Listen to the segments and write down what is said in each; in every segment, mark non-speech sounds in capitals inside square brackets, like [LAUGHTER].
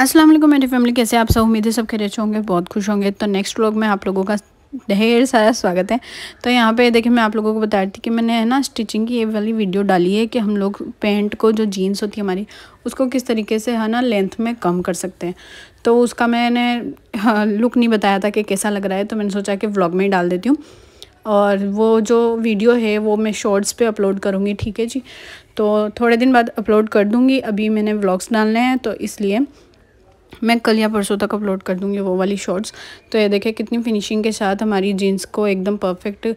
अस्सलाम वालेकुम मेरी फैमिली कैसे आप सब उम्मीद है सब खेरे होंगे बहुत खुश होंगे तो नेक्स्ट व्लॉग में आप लोगों का ढेर सारा स्वागत है तो यहाँ पे देखिए मैं आप लोगों को बता रही थी कि मैंने है ना स्टिचिंग की ये वाली वीडियो डाली है कि हम लोग पेंट को जो जीन्स होती है हमारी उसको किस तरीके से है ना लेंथ में कम कर सकते हैं तो उसका मैंने लुक हाँ, नहीं बताया था कि कैसा लग रहा है तो मैंने सोचा कि व्लॉग में ही डाल देती हूँ और वो जो वीडियो है वो मैं शॉर्ट्स पे अपलोड करूँगी ठीक है जी तो थोड़े दिन बाद अपलोड कर दूँगी अभी मैंने व्लॉग्स डालने हैं तो इसलिए मैं कल या परसों तक अपलोड कर दूँगी वो वाली शॉर्ट्स तो ये देखें कितनी फिनिशिंग के साथ हमारी जीन्स को एकदम परफेक्ट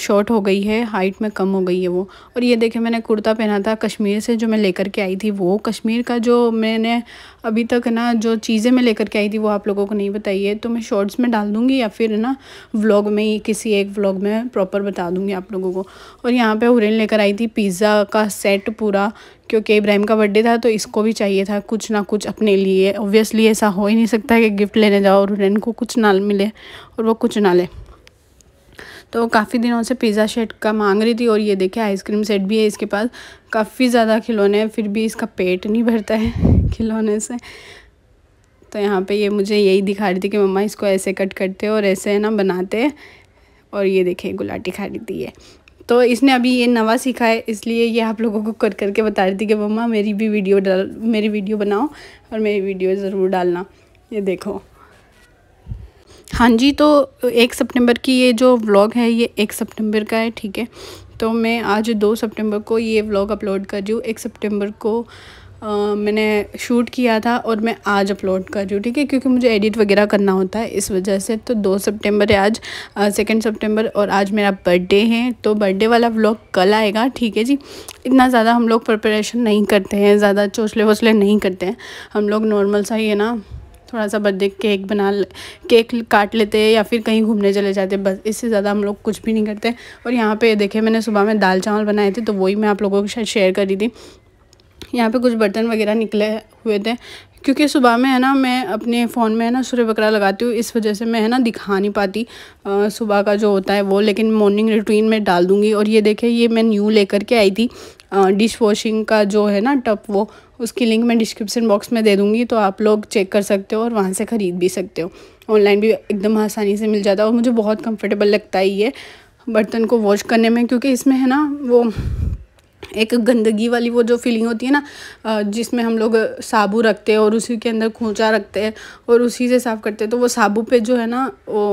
शॉर्ट हो गई है हाइट में कम हो गई है वो और ये देखें मैंने कुर्ता पहना था कश्मीर से जो मैं लेकर के आई थी वो कश्मीर का जो मैंने अभी तक ना जो चीज़ें मैं लेकर के आई थी वो आप लोगों को नहीं बताई है तो मैं शॉर्ट्स में डाल दूँगी या फिर ना व्लॉग में ही किसी एक व्लॉग में प्रॉपर बता दूँगी आप लोगों को और यहाँ पर उरेन लेकर आई थी पिज़्ज़ा का सेट पूरा क्योंकि इब्राहिम का बर्थडे था तो इसको भी चाहिए था कुछ ना कुछ अपने लिए ओबियसली ऐसा हो ही नहीं सकता कि गिफ्ट लेने जाओ और उनको कुछ ना मिले और वो कुछ ना ले तो काफ़ी दिनों से पिज़्ज़ा शेट का मांग रही थी और ये देखे आइसक्रीम सेट भी है इसके पास काफ़ी ज़्यादा खिलौने हैं फिर भी इसका पेट नहीं भरता है [LAUGHS] खिलौने से तो यहाँ पे ये मुझे यही दिखा रही थी कि मम्मा इसको ऐसे कट करते और ऐसे है ना बनाते और ये देखे गुलाटी खा रही थी ये तो इसने अभी ये नवा सीखा है इसलिए ये आप लोगों को कर करके बता रही थी कि मम्मा मेरी भी वीडियो डाल मेरी वीडियो बनाओ और मेरी वीडियो ज़रूर डालना ये देखो हाँ जी तो एक सितंबर की ये जो व्लॉग है ये एक सितंबर का है ठीक है तो मैं आज दो सितंबर को ये व्लॉग अपलोड कर रही हूँ एक सितंबर को Uh, मैंने शूट किया था और मैं आज अपलोड कर रही हूँ ठीक है क्योंकि मुझे एडिट वगैरह करना होता है इस वजह से तो दो सितंबर है आज सेकेंड uh, सितंबर और आज मेरा बर्थडे है तो बर्थडे वाला व्लॉग कल आएगा ठीक है जी इतना ज़्यादा हम लोग प्रिपरेशन नहीं करते हैं ज़्यादा चोसले वोसले नहीं करते हैं हम लोग नॉर्मल सा ही है ना थोड़ा सा बर्थडे केक बना केक काट लेते हैं या फिर कहीं घूमने चले जाते बस इससे ज़्यादा हम लोग कुछ भी नहीं करते और यहाँ पे देखे मैंने सुबह में दाल चावल बनाए थे तो वही मैं आप लोगों के साथ शेयर करी थी यहाँ पे कुछ बर्तन वगैरह निकले हुए थे क्योंकि सुबह में है ना मैं अपने फ़ोन में है ना सूर्य बकरा लगाती हूँ इस वजह से मैं है ना दिखा नहीं पाती सुबह का जो होता है वो लेकिन मॉर्निंग रूटीन में डाल दूँगी और ये देखें ये मैं न्यू लेकर के आई थी डिश वॉशिंग का जो है ना टप वो उसकी लिंक मैं डिस्क्रिप्शन बॉक्स में दे दूँगी तो आप लोग चेक कर सकते हो और वहाँ से ख़रीद भी सकते हो ऑनलाइन भी एकदम आसानी से मिल जाता है और मुझे बहुत कम्फर्टेबल लगता है ये बर्तन को वॉश करने में क्योंकि इसमें है ना वो एक गंदगी वाली वो जो फीलिंग होती है ना जिसमें हम लोग साबू रखते हैं और उसी के अंदर खोचा रखते हैं और उसी से साफ़ करते हैं तो वो साबू पे जो है ना वो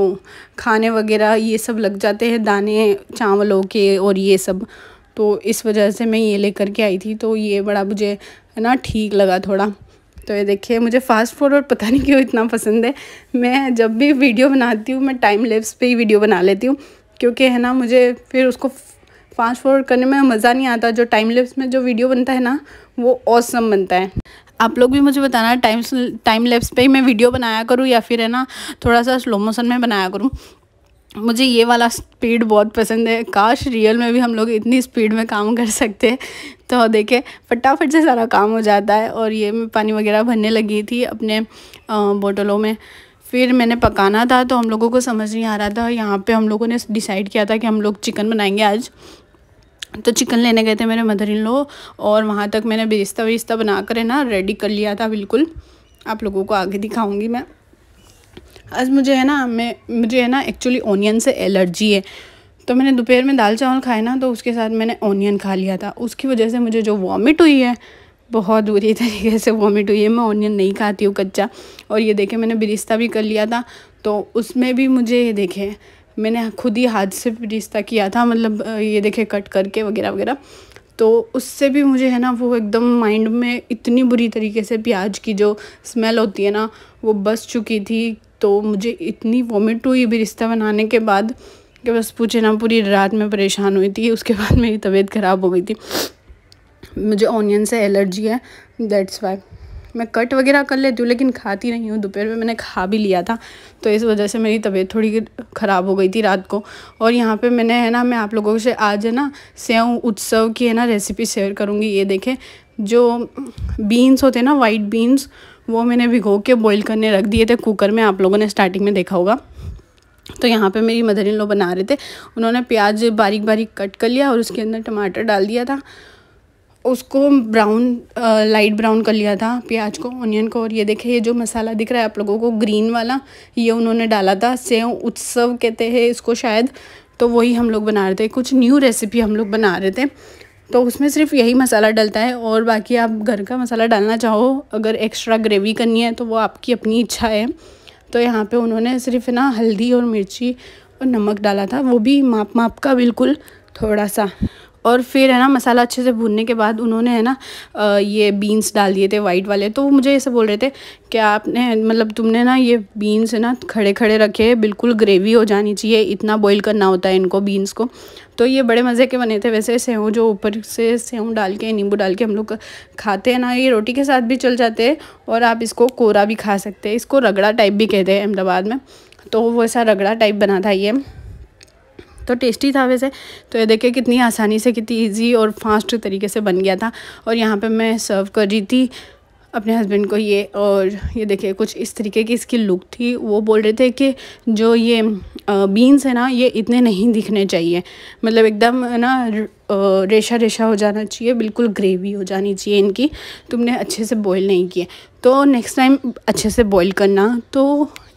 खाने वगैरह ये सब लग जाते हैं दाने चावलों के और ये सब तो इस वजह से मैं ये लेकर के आई थी तो ये बड़ा मुझे है ना ठीक लगा थोड़ा तो ये देखिए मुझे फास्ट फूड और पता नहीं क्यों इतना पसंद है मैं जब भी वीडियो बनाती हूँ मैं टाइम लेप्स पे ही वीडियो बना लेती हूँ क्योंकि है ना मुझे फिर उसको फास्ट फॉरवर्ड करने में मज़ा नहीं आता जो टाइम लेप्स में जो वीडियो बनता है ना वो औसम बनता है आप लोग भी मुझे बताना टाइम टाइम लेप्स पे ही मैं वीडियो बनाया करूँ या फिर है ना थोड़ा सा स्लो मोशन में बनाया करूँ मुझे ये वाला स्पीड बहुत पसंद है काश रियल में भी हम लोग इतनी स्पीड में काम कर सकते हैं तो देखे फटाफट से सारा काम हो जाता है और ये मैं पानी वगैरह भरने लगी थी अपने बोटलों में फिर मैंने पकाना था तो हम लोगों को समझ नहीं आ रहा था यहाँ पे हम लोगों ने डिसाइड किया था कि हम लोग चिकन बनाएंगे आज तो चिकन लेने गए थे मेरे मदर इन लो और वहाँ तक मैंने बेस्ता वेस्ता बना कर ना रेडी कर लिया था बिल्कुल आप लोगों को आगे दिखाऊंगी मैं आज मुझे है ना मैं मुझे है ना एक्चुअली ओनियन से एलर्जी है तो मैंने दोपहर में दाल चावल खाए ना तो उसके साथ मैंने ओनियन खा लिया था उसकी वजह से मुझे जो वॉमिट हुई है बहुत बुरी तरीके से वॉमिट हुई है मैं ऑनियन नहीं खाती हूँ कच्चा और ये देखे मैंने बिरिस्ता भी कर लिया था तो उसमें भी मुझे ये देखे मैंने खुद ही हाथ से रिश्ता किया था मतलब ये देखे कट करके वगैरह वगैरह तो उससे भी मुझे है ना वो एकदम माइंड में इतनी बुरी तरीके से प्याज की जो स्मेल होती है ना वो बस चुकी थी तो मुझे इतनी वॉमिट हुई बिरिस्ता बनाने के बाद कि बस पूछे ना पूरी रात में परेशान हुई थी उसके बाद मेरी तबीयत ख़राब हो गई थी मुझे ऑनियन से एलर्जी है दैट्स वाई मैं कट वगैरह कर लेती हूँ लेकिन खाती नहीं हूँ दोपहर में मैंने खा भी लिया था तो इस वजह से मेरी तबीयत थोड़ी ख़राब हो गई थी रात को और यहाँ पे मैंने है ना मैं आप लोगों से आज है ना सेव उत्सव की है ना रेसिपी शेयर करूँगी ये देखें जो बीन्स होते हैं ना वाइट बीन्स वो मैंने भिगो के बॉयल करने रख दिए थे कुकर में आप लोगों ने स्टार्टिंग में देखा होगा तो यहाँ पे मेरी मदर इन लोग बना रहे थे उन्होंने प्याज बारीक बारीक कट कर लिया और उसके अंदर टमाटर डाल दिया था उसको ब्राउन लाइट ब्राउन कर लिया था प्याज को ऑनियन को और ये देखिए ये जो मसाला दिख रहा है आप लोगों को ग्रीन वाला ये उन्होंने डाला था सेव उत्सव कहते हैं इसको शायद तो वही हम लोग बना रहे थे कुछ न्यू रेसिपी हम लोग बना रहे थे तो उसमें सिर्फ यही मसाला डलता है और बाकी आप घर का मसाला डालना चाहो अगर एक्स्ट्रा ग्रेवी करनी है तो वो आपकी अपनी इच्छा है तो यहाँ पे उन्होंने सिर्फ ना हल्दी और मिर्ची और नमक डाला था वो भी माप माप का बिल्कुल थोड़ा सा और फिर है ना मसाला अच्छे से भूनने के बाद उन्होंने है ना ये बीन्स डाल दिए थे वाइट वाले तो वो मुझे ऐसे बोल रहे थे कि आपने मतलब तुमने ना ये बीन्स है ना खड़े खड़े रखे बिल्कुल ग्रेवी हो जानी चाहिए इतना बॉईल करना होता है इनको बीन्स को तो ये बड़े मज़े के बने थे वैसे सेव जो ऊपर से सेव डाल के नींबू डाल के हम लोग खाते हैं ना ये रोटी के साथ भी चल जाते हैं और आप इसको कोरा भी खा सकते हैं इसको रगड़ा टाइप भी कहते हैं अहमदाबाद में तो वैसा रगड़ा टाइप बना था ये तो टेस्टी था वैसे तो ये देखिए कितनी आसानी से कितनी ईजी और फास्ट तरीके से बन गया था और यहाँ पे मैं सर्व कर रही थी अपने हस्बैंड को ये और ये देखिए कुछ इस तरीके की इसकी लुक थी वो बोल रहे थे कि जो ये बीन्स है ना ये इतने नहीं दिखने चाहिए मतलब एकदम ना रेशा रेशा हो जाना चाहिए बिल्कुल ग्रेवी हो जानी चाहिए इनकी तुमने अच्छे से बॉईल नहीं किए तो नेक्स्ट टाइम अच्छे से बॉईल करना तो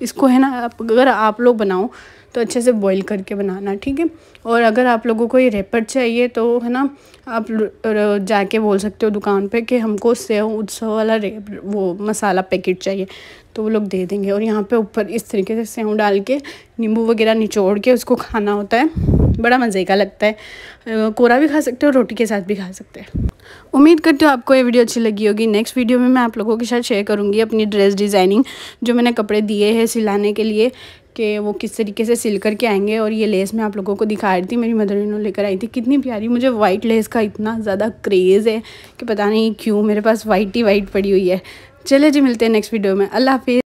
इसको है ना अगर आप लोग बनाओ तो अच्छे से बॉईल करके बनाना ठीक है और अगर आप लोगों को ये रेपर चाहिए तो है ना आप जाके बोल सकते हो दुकान पे कि हमको सेव उत्सव वाला रेप वो मसाला पैकेट चाहिए तो वो लोग दे देंगे और यहाँ पे ऊपर इस तरीके से सेव डाल के नींबू वगैरह निचोड़ के उसको खाना होता है बड़ा मज़े का लगता है कोरा भी खा सकते हो रोटी के साथ भी खा सकते हैं उम्मीद करती हूँ आपको ये वीडियो अच्छी लगी होगी नेक्स्ट वीडियो में मैं आप लोगों के साथ शेयर करूँगी अपनी ड्रेस डिज़ाइनिंग जो मैंने कपड़े दिए हैं सिलाने के लिए कि वो किस तरीके से सिल करके आएंगे और ये लेस मैं आप लोगों को दिखा रही थी मेरी मदर इन्हों लेकर आई थी कितनी प्यारी मुझे वाइट लेस का इतना ज़्यादा क्रेज़ है कि पता नहीं क्यों मेरे पास वाइट ही वाइट पड़ी हुई है चले जी मिलते हैं नेक्स्ट वीडियो में अल्लाह हाफिज़